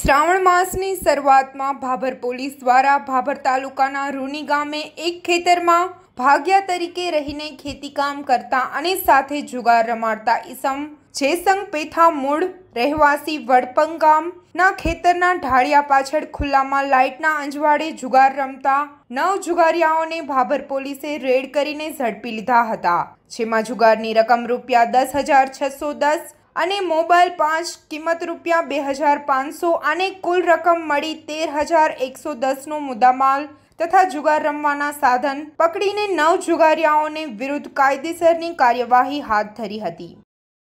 શ્રાવણ માસની શરૂઆતમાં ભાભર પોલીસ દ્વારા ભાભર તાલુકાના રૂની ગામે એક ખેતરમાં ભાગ્યા તરીકે રહીને ખેતીકામ કરતા અને સાથે જુગાર રમાડતા ઈસમ જેસંગ પેથા મૂળ રહેવાસી વડપંગ ગામના ખેતરના ઢાળિયા પાછળ ખુલ્લામાં લાઇટના અંજવાળે જુગાર રમતા નવ જુગારિયાઓને ભાભર પોલીસે રેડ કરીને ઝડપી લીધા હતા જેમાં જુગારની રકમ રૂપિયા દસ હજાર છસો દસ અને મોબાઈલ પાંચ કિંમત રૂપિયા બે હજાર પાંચસો અને કુલ રકમ મળી તેર હજાર એકસો દસનો મુદ્દામાલ તથા જુગાર રમવાના સાધન પકડીને નવ જુગારિયાઓને વિરુદ્ધ કાયદેસરની કાર્યવાહી હાથ ધરી હતી